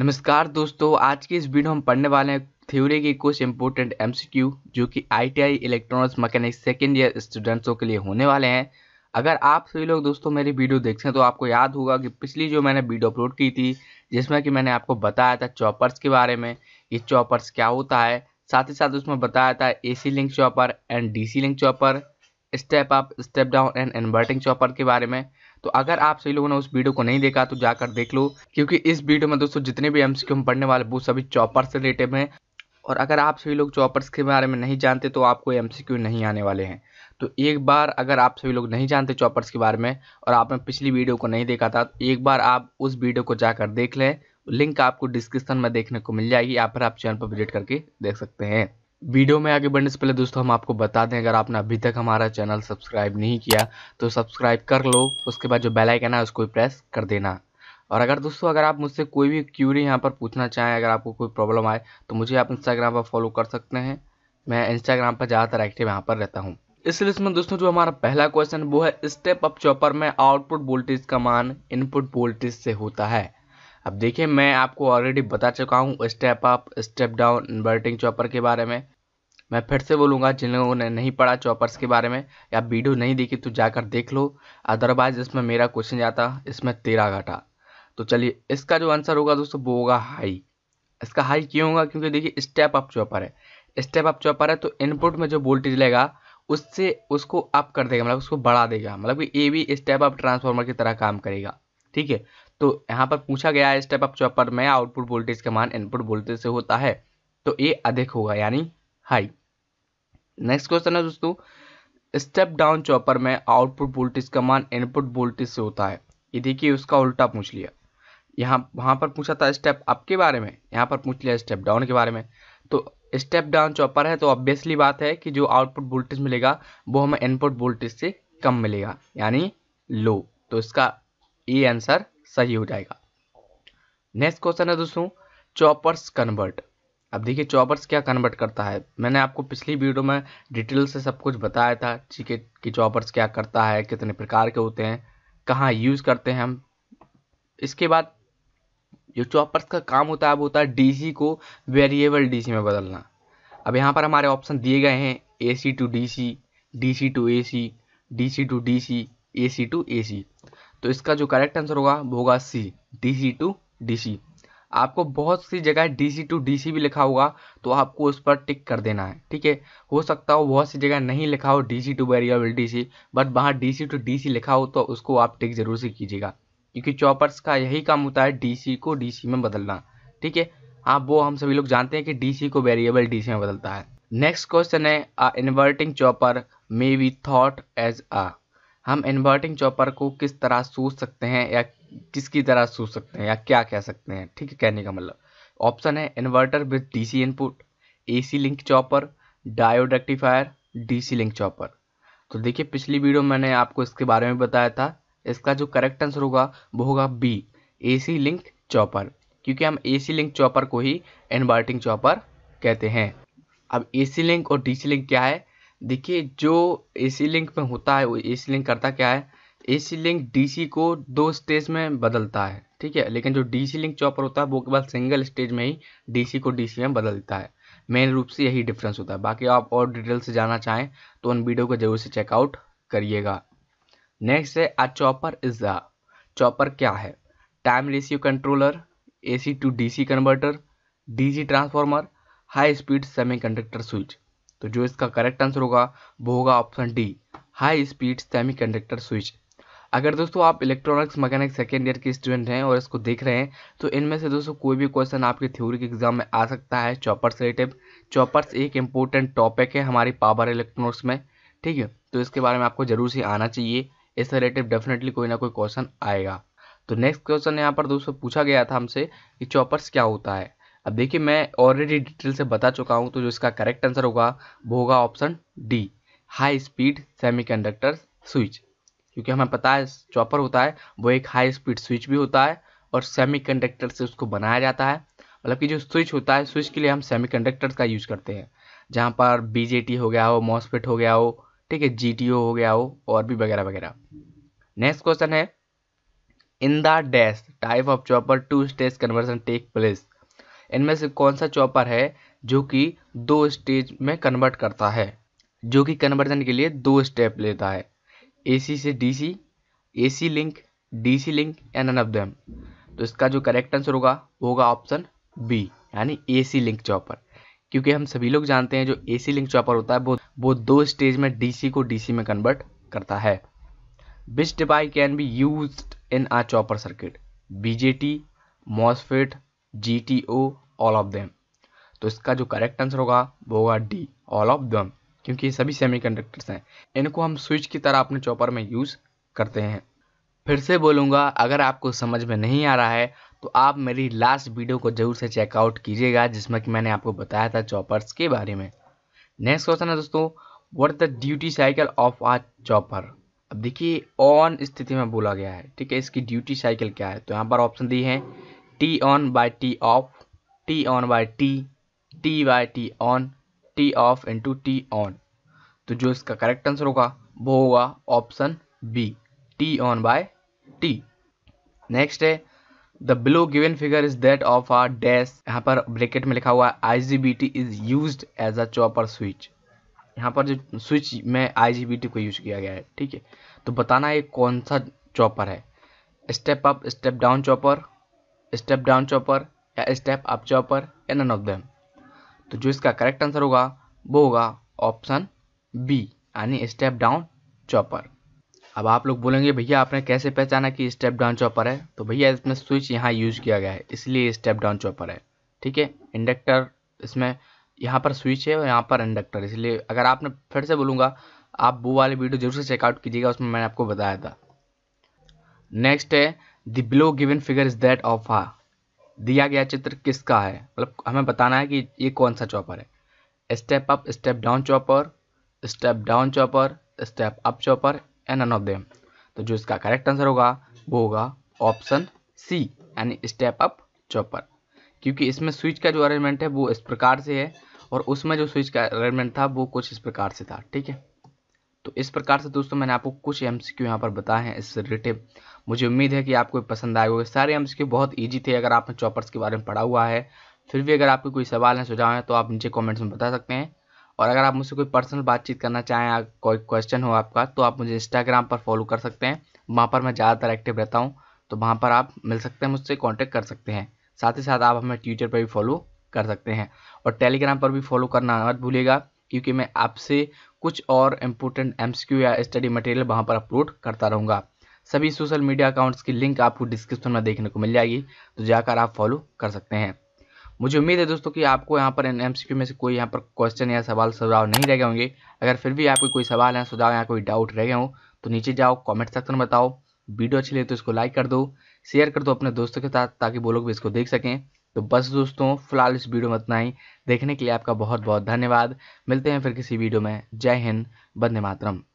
नमस्कार दोस्तों आज की इस वीडियो हम पढ़ने वाले हैं थ्योरी के कुछ इंपॉर्टेंट एमसीक्यू जो कि ITI electronics mechanic second year स्टूडेंट्सों के लिए होने वाले हैं अगर आप सभी लोग दोस्तों मेरी वीडियो देखते हैं तो आपको याद होगा कि पिछली जो मैंने वीडियो अपलोड की थी जिसमें कि मैंने आपको बताया था चॉपर्स के बारे में ये चॉपर्स क्या होता है साथ ही साथ उसमें बताया था A C link chopper and D C link chopper step up step down and inverting chopper के बारे में तो अगर आप सही लोगों ने उस वीडियो को नहीं देखा तो जाकर देख लो क्योंकि इस वीडियो में दोस्तों जितने भी एम हम पढ़ने वाले वो सभी चॉपर से रिलेटेड हैं और अगर आप सभी लोग चॉपर्स के बारे में नहीं जानते तो आपको एम नहीं आने वाले हैं तो एक बार अगर आप सभी लोग नहीं जानते चॉपर्स के बारे में और आपने पिछली वीडियो को नहीं देखा था तो एक बार आप उस वीडियो को जाकर देख लें लिंक आपको डिस्क्रिप्शन में देखने को मिल जाएगी या फिर आप चैनल पर विजिट करके देख सकते हैं वीडियो में आगे बढ़ने से पहले दोस्तों हम आपको बता दें अगर आपने अभी तक हमारा चैनल सब्सक्राइब नहीं किया तो सब्सक्राइब कर लो उसके बाद जो बेल आइकन है उसको प्रेस कर देना और अगर दोस्तों अगर आप मुझसे कोई भी क्यूरी यहाँ पर पूछना चाहें अगर आपको कोई प्रॉब्लम आए तो मुझे आप इंस्टाग्राम पर फॉलो कर सकते हैं मैं इंस्टाग्राम पर ज़्यादातर एक्टिव यहाँ पर रहता हूँ इस लिस्ट में दोस्तों जो हमारा पहला क्वेश्चन वो है स्टेप अप चॉपर में आउटपुट वोल्टेज का मान इनपुट वोल्टेज से होता है अब देखिए मैं आपको ऑलरेडी बता चुका हूँ step up step down inverting chopper के बारे में मैं फिर से बोलूँगा जिन लोगों ने नहीं पढ़ा चॉपर्स के बारे में या वीडियो नहीं देखी तो जाकर देख लो अदरवाइज इसमें मेरा क्वेश्चन जाता इसमें तेरह घाटा तो चलिए इसका जो आंसर होगा दोस्तों वो होगा हाई इसका हाई क्यों होगा क्योंकि देखिए स्टेप अप चॉपर है स्टेप अप चॉपर है तो इनपुट में जो वोल्टेज लेगा उससे उसको अप कर देगा मतलब उसको बढ़ा देगा मतलब कि ए भी स्टेप अप ट्रांसफार्मर की तरह काम करेगा ठीक है तो यहाँ पर पूछा गया है स्टेप अप चॉपर में आउटपुट वोल्टेज का मान इनपुट वोल्टेज से होता है तो ये अधिक होगा यानी हाई नेक्स्ट क्वेश्चन है दोस्तों स्टेप डाउन चॉपर में आउटपुट वोल्टेज का मान इनपुट वोल्टेज से होता है ये देखिए उसका उल्टा पूछ लिया यहाँ वहाँ पर पूछा था स्टेप अप के बारे में यहाँ पर पूछ लिया स्टेप डाउन के बारे में तो स्टेप डाउन चॉपर है तो ऑब्वियसली बात है कि जो आउटपुट वोल्टेज मिलेगा वो हमें इनपुट वोल्टेज से कम मिलेगा यानी लो तो इसका ये आंसर सही हो जाएगा नेक्स्ट क्वेश्चन है दोस्तों चॉपर्स कन्वर्ट अब देखिए चॉपर्स क्या कन्वर्ट करता है मैंने आपको पिछली वीडियो में डिटेल से सब कुछ बताया था ठीक है कि चॉपर्स क्या करता है कितने प्रकार के होते हैं कहाँ यूज़ करते हैं हम इसके बाद जो चॉपर्स का काम होता है वो होता है डीसी को वेरिएबल डीसी में बदलना अब यहाँ पर हमारे ऑप्शन दिए गए हैं A C to D C D C two A C D C to D C A C two A C तो इसका जो करेक्ट आंसर होगा वो होगा C D C to D C आपको बहुत सी जगह D C to D C भी लिखा होगा तो आपको उस पर टिक कर देना है ठीक है हो सकता हो बहुत सी जगह नहीं लिखा हो D C to variable D C but वहाँ D C to D C लिखा हो तो उसको आप टिक जरूर से कीजिएगा क्योंकि चॉपर्स का यही काम होता है डी सी को डी सी में बदलना ठीक है आप वो हम सभी लोग जानते हैं कि डी सी को वेरिएबल डी सी में बदलता है नेक्स्ट क्वेश्चन है a inverting chopper may be thought as a हम इन्वर्टिंग चॉपर को किस तरह सूझ सकते हैं या किसकी तरह सूझ सकते हैं या क्या कह सकते हैं ठीक है कहने का मतलब ऑप्शन है inverter with DC input AC link chopper diode rectifier DC link chopper तो देखिए पिछली वीडियो मैंने आपको इसके बारे में बताया था इसका जो करेक्ट आंसर होगा वो होगा बी ए लिंक चॉपर क्योंकि हम ए लिंक चॉपर को ही इन्वर्टिंग चॉपर कहते हैं अब ए लिंक और डी लिंक क्या है देखिए जो ए सी लिंक में होता है वो ए सी लिंक करता क्या है ए सी लिंक डी सी को दो स्टेज में बदलता है ठीक है लेकिन जो डी सी लिंक चॉपर होता है वो केवल सिंगल स्टेज में ही डी सी को डी सी में बदलता है मेन रूप से यही डिफरेंस होता है बाकी आप और डिटेल से जाना चाहें तो उन वीडियो को जरूर से चेकआउट करिएगा नेक्स्ट है a chopper is the chopper क्या है time ratio controller A C to D C converter D transformer transformer high speed semiconductor switch तो जो इसका करेक्ट आंसर होगा वो होगा option D high speed conductor switch अगर दोस्तों आप इलेक्ट्रॉनिक्स मैकेनिक सेकेंड ईयर के स्टूडेंट हैं और इसको देख रहे हैं तो इनमें से दोस्तों कोई भी क्वेश्चन आपके थ्योरी के एग्जाम में आ सकता है चॉपर्स रिलेटिव चॉपर्स एक इम्पोर्टेंट टॉपिक है हमारी पावर इलेक्ट्रॉनिक्स में ठीक है तो इसके बारे में आपको जरूर से आना चाहिए इस रिलेटिव डेफिनेटली कोई ना कोई क्वेश्चन आएगा तो नेक्स्ट क्वेश्चन यहाँ पर दोस्तों पूछा गया था हमसे कि चॉपर्स क्या होता है अब देखिए मैं ऑलरेडी डिटेल से बता चुका हूँ तो जो इसका करेक्ट आंसर होगा वो होगा option D high speed semiconductor switch क्योंकि हमें पता है चॉपर होता है वो एक हाई स्पीड स्विच भी होता है और सेमीकंडक्टर से उसको बनाया जाता है मतलब कि जो स्विच होता है स्विच के लिए हम सेमीकंडक्टर का यूज़ करते हैं जहाँ पर बीजेटी हो गया हो मॉसफेट हो गया हो ठीक है जीटीओ हो गया हो और भी वगैरह वगैरह नेक्स्ट क्वेश्चन है in the dash type of chopper two stage conversion take place इनमें से कौन सा चॉपर है जो कि दो स्टेज में कन्वर्ट करता है जो कि कन्वर्जन के लिए दो स्टेप लेता है एसी से DC AC link DC link and none of them तो इसका जो करेक्ट आंसर होगा होगा ऑप्शन बी यानी एसी लिंक चॉपर क्योंकि हम सभी लोग जानते हैं जो एसी लिंक चॉपर होता है वो वो दो स्टेज में डीसी को डीसी में कन्वर्ट करता है best by can be use in a chopper circuit BJT MOSFET G T O all of them तो इसका जो करेक्ट आंसर होगा वो होगा डी ऑल ऑफ दम क्योंकि ये सभी कंडक्टर्स हैं इनको हम स्विच की तरह अपने चॉपर में यूज़ करते हैं फिर से बोलूँगा अगर आपको समझ में नहीं आ रहा है तो आप मेरी लास्ट वीडियो को जरूर से चेकआउट कीजिएगा जिसमें कि मैंने आपको बताया था चॉपर्स के बारे में नेक्स्ट क्वेश्चन है दोस्तों what the duty cycle of a chopper अब देखिए ऑन स्थिति में बोला गया है ठीक है इसकी ड्यूटी साइकिल क्या है तो यहाँ पर ऑप्शन दी है T on by T off T on by T T by T on T off into T on तो जो इसका करेक्ट आंसर होगा वो होगा option B T on by T next है the below given figure is that of a dash यहाँ पर bracket में लिखा हुआ है I G B T is use as a chopper switch यहाँ पर जो स्विच में आई जी बी टी को यूज किया गया है ठीक है तो बताना ये कौन सा चॉपर है step up step down chopper step down chopper या स्टेप अप चॉपर या नन ऑफ देम तो जो इसका करेक्ट आंसर होगा वो होगा ऑप्शन बी यानी स्टेप डाउन चॉपर अब आप लोग बोलेंगे भैया आपने कैसे पहचाना कि स्टेप डाउन चॉपर है तो भैया इसमें स्विच यहाँ यूज किया गया है इसलिए स्टेप डाउन चॉपर है ठीक है इंडक्टर इसमें यहाँ पर स्विच है और यहाँ पर इंडक्टर इसलिए अगर आपने फिर से बोलूँगा आप वो वाली वीडियो जरूर से चेकआउट कीजिएगा उसमें मैंने आपको बताया था नेक्स्ट है the below given figure is that of a दिया गया चित्र किसका है मतलब हमें बताना है कि ये कौन सा चॉपर है step up step down chopper step down chopper step up chopper and none of them तो जो इसका करेक्ट आंसर होगा वो होगा ऑप्शन सी यानी स्टेप अप चॉपर क्योंकि इसमें स्विच का जो अरेंजमेंट है वो इस प्रकार से है और उसमें जो स्विच का अरेंजमेंट था वो कुछ इस प्रकार से था ठीक है तो इस प्रकार से दोस्तों मैंने आपको कुछ एम सी क्यू यहाँ पर बताए हैं इससे रिलेटेड मुझे उम्मीद है कि आपको पसंद आए होगा सारे एम सी क्यू बहुत ईजी थे अगर आपने चॉपर्स के बारे में पढ़ा हुआ है फिर भी अगर आपके कोई सवाल हैं सुझाव हैं तो आप नीचे कॉमेंट्स में बता सकते हैं और अगर आप मुझसे कोई पर्सनल बातचीत करना चाहें कोई क्वेश्चन हो आपका तो आप मुझे इंस्टाग्राम पर फॉलो कर सकते हैं वहाँ पर मैं ज़्यादातर एक्टिव रहता हूँ तो वहाँ पर आप मिल सकते हैं मुझसे कॉन्टेक्ट कर सकते हैं साथ ही साथ आप हमें ट्विटर पर भी फॉलो कर सकते हैं और टेलीग्राम पर भी फॉलो करना मत भूलिएगा क्योंकि मैं आपसे कुछ और इम्पोर्टेंट एम या स्टडी मटेरियल वहाँ पर अपलोड करता रहूँगा सभी सोशल मीडिया अकाउंट्स की लिंक आपको डिस्क्रिप्शन में देखने को मिल जाएगी तो जाकर आप फॉलो कर सकते हैं मुझे उम्मीद है दोस्तों कि आपको यहाँ पर एन एम में से कोई यहाँ पर क्वेश्चन या सवाल सुझाव नहीं रह गए होंगे अगर फिर भी आपके कोई सवाल या सुझाव या कोई डाउट रह गए हो तो नीचे जाओ कमेंट सेक्शन में बताओ वीडियो अच्छी लगे तो इसको लाइक कर दो शेयर कर दो अपने दोस्तों के साथ ताकि वो लोग भी इसको देख सकें तो बस दोस्तों फिलहाल इस वीडियो में इतना ही देखने के लिए आपका बहुत बहुत धन्यवाद मिलते हैं फिर किसी वीडियो में जय हिंद बंदे मातरम